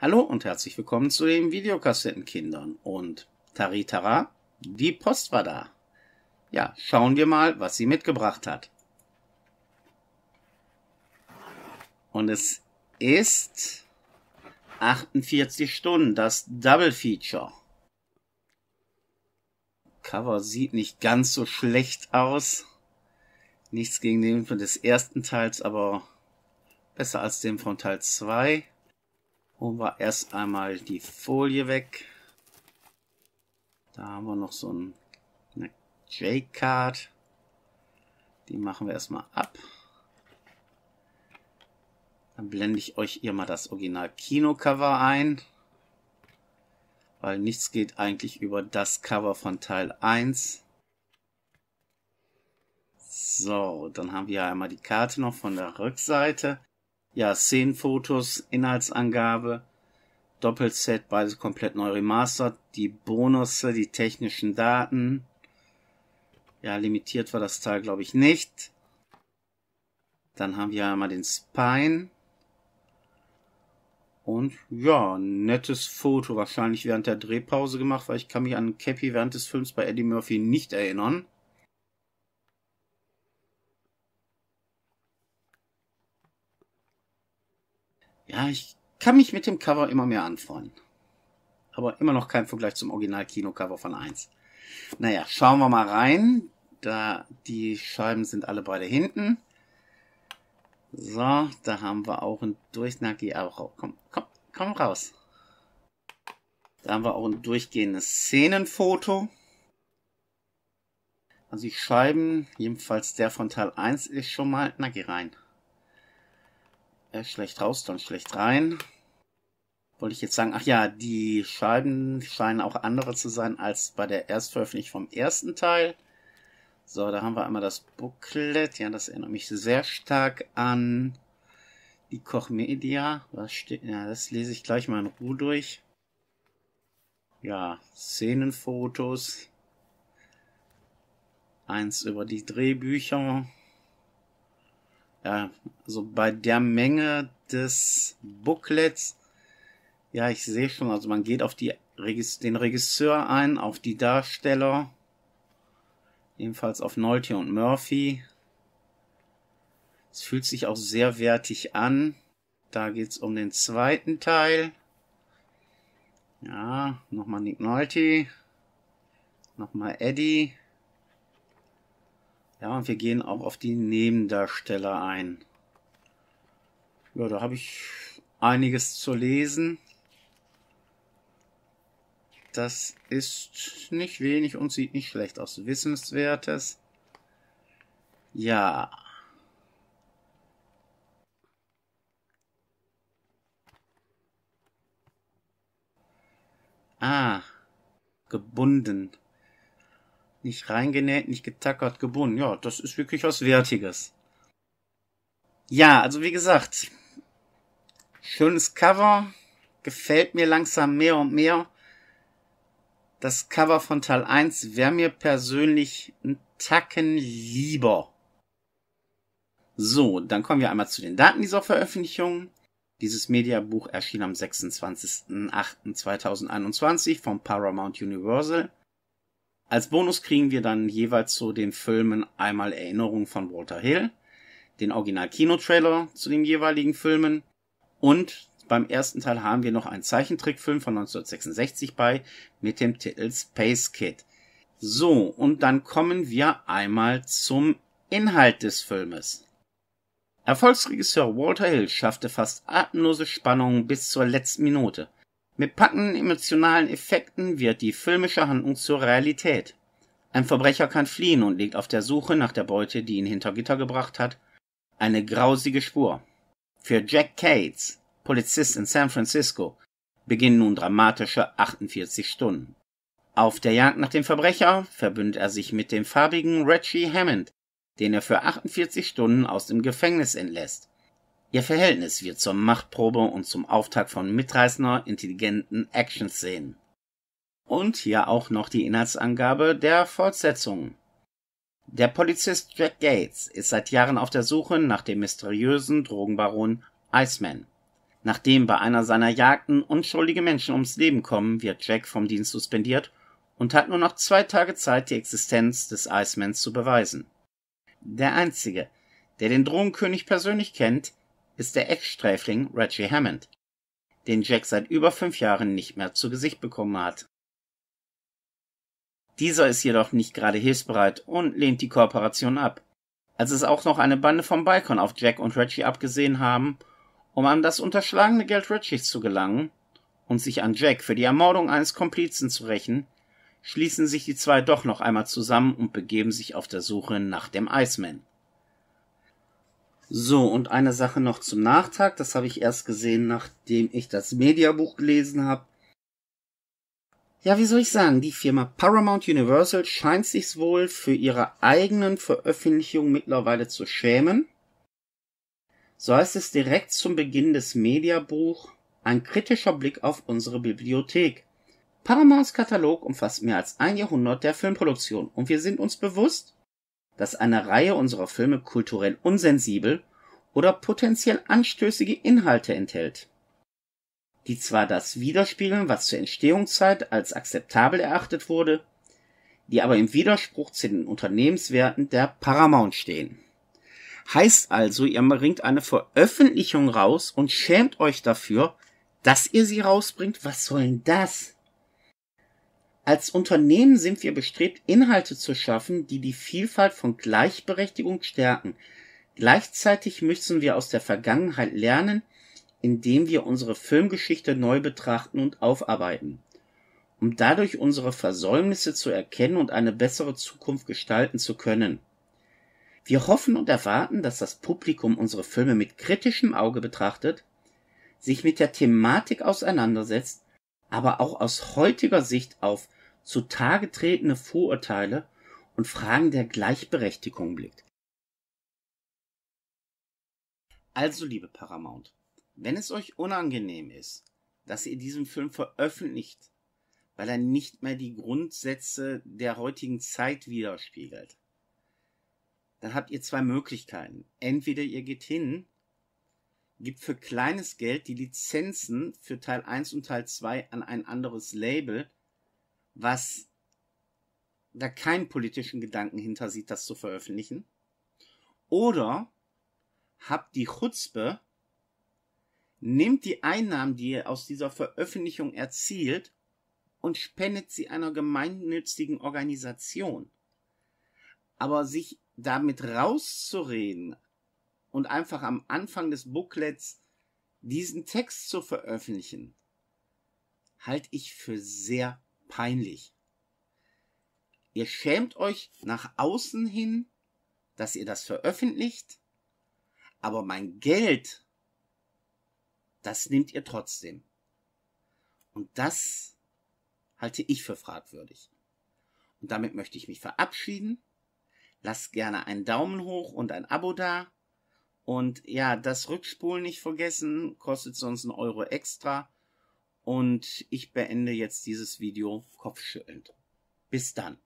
Hallo und herzlich willkommen zu den Videokassettenkindern und Tari Tara, die Post war da. Ja, schauen wir mal, was sie mitgebracht hat. Und es ist 48 Stunden, das Double Feature. Cover sieht nicht ganz so schlecht aus. Nichts gegen den von des ersten Teils, aber besser als den von Teil 2. Holen wir erst einmal die Folie weg. Da haben wir noch so ein, eine J-Card. Die machen wir erstmal ab. Dann blende ich euch hier mal das Original Kino-Cover ein. Weil nichts geht eigentlich über das Cover von Teil 1. So, dann haben wir einmal die Karte noch von der Rückseite ja, Szenenfotos, Inhaltsangabe, Doppelset, beides komplett neu remastert, die Bonus, die technischen Daten. Ja, limitiert war das Teil, glaube ich, nicht. Dann haben wir einmal den Spine. Und ja, nettes Foto, wahrscheinlich während der Drehpause gemacht, weil ich kann mich an Cappy während des Films bei Eddie Murphy nicht erinnern. Ja, ich kann mich mit dem Cover immer mehr anfreunden. Aber immer noch kein Vergleich zum Original-Kino-Cover von 1. Naja, schauen wir mal rein. Da, die Scheiben sind alle beide hinten. So, da haben wir auch ein durchnacki, aber komm, komm, komm raus. Da haben wir auch ein durchgehendes Szenenfoto. Also die Scheiben, jedenfalls der von Teil 1, ist schon mal nackig rein. Äh, schlecht raus, dann schlecht rein. Wollte ich jetzt sagen, ach ja, die Scheiben scheinen auch andere zu sein als bei der Erstveröffentlichung vom ersten Teil. So, da haben wir einmal das Booklet. Ja, das erinnert mich sehr stark an die Koch Was steht? Ja, das lese ich gleich mal in Ruhe durch. Ja, Szenenfotos. Eins über die Drehbücher ja, also bei der Menge des Booklets, ja, ich sehe schon, also man geht auf die, den Regisseur ein, auf die Darsteller, ebenfalls auf Nolte und Murphy. Es fühlt sich auch sehr wertig an. Da geht's um den zweiten Teil. Ja, nochmal Nick Nolte, nochmal Eddie. Ja, und wir gehen auch auf die Nebendarsteller ein. Ja, da habe ich einiges zu lesen. Das ist nicht wenig und sieht nicht schlecht aus. Wissenswertes. Ja. Ah. Gebunden. Nicht reingenäht, nicht getackert, gebunden. Ja, das ist wirklich was Wertiges. Ja, also wie gesagt, schönes Cover, gefällt mir langsam mehr und mehr. Das Cover von Teil 1 wäre mir persönlich ein Tacken lieber. So, dann kommen wir einmal zu den Daten dieser Veröffentlichung. Dieses Mediabuch erschien am 26.08.2021 von Paramount Universal. Als Bonus kriegen wir dann jeweils zu den Filmen einmal Erinnerungen von Walter Hill, den Original-Kinotrailer zu den jeweiligen Filmen und beim ersten Teil haben wir noch einen Zeichentrickfilm von 1966 bei mit dem Titel Space Kid. So, und dann kommen wir einmal zum Inhalt des Filmes. Erfolgsregisseur Walter Hill schaffte fast atemlose Spannungen bis zur letzten Minute. Mit packenden emotionalen Effekten wird die filmische Handlung zur Realität. Ein Verbrecher kann fliehen und legt auf der Suche nach der Beute, die ihn hinter Gitter gebracht hat, eine grausige Spur. Für Jack Cates, Polizist in San Francisco, beginnen nun dramatische 48 Stunden. Auf der Jagd nach dem Verbrecher verbündet er sich mit dem farbigen Reggie Hammond, den er für 48 Stunden aus dem Gefängnis entlässt. Ihr Verhältnis wird zur Machtprobe und zum Auftakt von mitreißender, intelligenten Actionszenen. Und hier auch noch die Inhaltsangabe der Fortsetzung. Der Polizist Jack Gates ist seit Jahren auf der Suche nach dem mysteriösen Drogenbaron Iceman. Nachdem bei einer seiner Jagden unschuldige Menschen ums Leben kommen, wird Jack vom Dienst suspendiert und hat nur noch zwei Tage Zeit, die Existenz des Icemans zu beweisen. Der einzige, der den Drogenkönig persönlich kennt, ist der Ex-Sträfling Reggie Hammond, den Jack seit über fünf Jahren nicht mehr zu Gesicht bekommen hat. Dieser ist jedoch nicht gerade hilfsbereit und lehnt die Kooperation ab, als es auch noch eine Bande vom Balkon auf Jack und Reggie abgesehen haben, um an das unterschlagene Geld Reggies zu gelangen und sich an Jack für die Ermordung eines Komplizen zu rächen, schließen sich die zwei doch noch einmal zusammen und begeben sich auf der Suche nach dem Iceman. So, und eine Sache noch zum Nachtrag. Das habe ich erst gesehen, nachdem ich das Mediabuch gelesen habe. Ja, wie soll ich sagen, die Firma Paramount Universal scheint sich wohl für ihre eigenen Veröffentlichungen mittlerweile zu schämen. So heißt es direkt zum Beginn des Mediabuch ein kritischer Blick auf unsere Bibliothek. Paramounts Katalog umfasst mehr als ein Jahrhundert der Filmproduktion und wir sind uns bewusst, dass eine Reihe unserer Filme kulturell unsensibel oder potenziell anstößige Inhalte enthält, die zwar das widerspiegeln, was zur Entstehungszeit als akzeptabel erachtet wurde, die aber im Widerspruch zu den Unternehmenswerten der Paramount stehen. Heißt also, ihr bringt eine Veröffentlichung raus und schämt euch dafür, dass ihr sie rausbringt? Was soll denn das? Als Unternehmen sind wir bestrebt, Inhalte zu schaffen, die die Vielfalt von Gleichberechtigung stärken. Gleichzeitig müssen wir aus der Vergangenheit lernen, indem wir unsere Filmgeschichte neu betrachten und aufarbeiten. Um dadurch unsere Versäumnisse zu erkennen und eine bessere Zukunft gestalten zu können. Wir hoffen und erwarten, dass das Publikum unsere Filme mit kritischem Auge betrachtet, sich mit der Thematik auseinandersetzt, aber auch aus heutiger Sicht auf zutage tretende Vorurteile und Fragen der Gleichberechtigung blickt. Also, liebe Paramount, wenn es euch unangenehm ist, dass ihr diesen Film veröffentlicht, weil er nicht mehr die Grundsätze der heutigen Zeit widerspiegelt, dann habt ihr zwei Möglichkeiten. Entweder ihr geht hin, gibt für kleines Geld die Lizenzen für Teil 1 und Teil 2 an ein anderes Label, was da keinen politischen Gedanken hinter sieht, das zu veröffentlichen? Oder habt die Chutzpe, nehmt die Einnahmen, die ihr aus dieser Veröffentlichung erzielt, und spendet sie einer gemeinnützigen Organisation. Aber sich damit rauszureden und einfach am Anfang des Booklets diesen Text zu veröffentlichen, halte ich für sehr peinlich. Ihr schämt euch nach außen hin, dass ihr das veröffentlicht, aber mein Geld, das nimmt ihr trotzdem. Und das halte ich für fragwürdig. Und damit möchte ich mich verabschieden. Lasst gerne einen Daumen hoch und ein Abo da. Und ja, das Rückspulen nicht vergessen, kostet sonst einen Euro extra. Und ich beende jetzt dieses Video kopfschüttelnd. Bis dann.